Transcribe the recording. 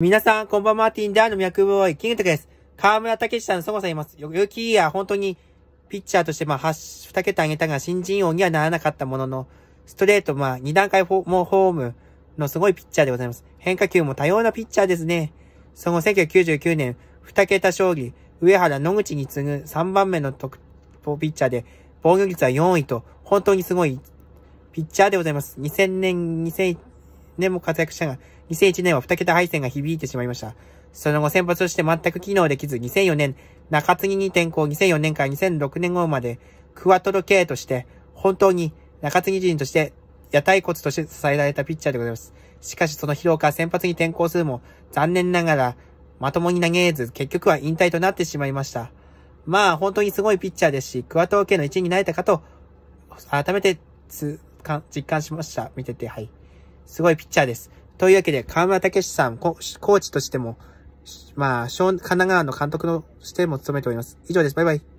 皆さん、こんばんは、ティンダーの脈ボーイ、キングタクです。河村武さんのそさんいます。よ、よきや、本当に、ピッチャーとして、まあ、二桁上げたが、新人王にはならなかったものの、ストレート、まあ、二段階フォもうホームのすごいピッチャーでございます。変化球も多様なピッチャーですね。その1999年、二桁勝利、上原野口に次ぐ3番目の特、ピッチャーで、防御率は4位と、本当にすごいピッチャーでございます。2000年、2001年も活躍したが、2001年は2桁敗戦が響いてしまいました。その後先発として全く機能できず、2004年、中継ぎに転向、2004年から2006年後まで、クワトロ系として、本当に中継ぎ陣として、屋台骨として支えられたピッチャーでございます。しかしその疲労から先発に転向するも、残念ながら、まともに投げず、結局は引退となってしまいました。まあ、本当にすごいピッチャーですし、クワトロ系の一員になれたかと、改めて、実感しました。見てて、はい。すごいピッチャーです。というわけで、河村武さんコ、コーチとしても、まあ、神奈川の監督としても務めております。以上です。バイバイ。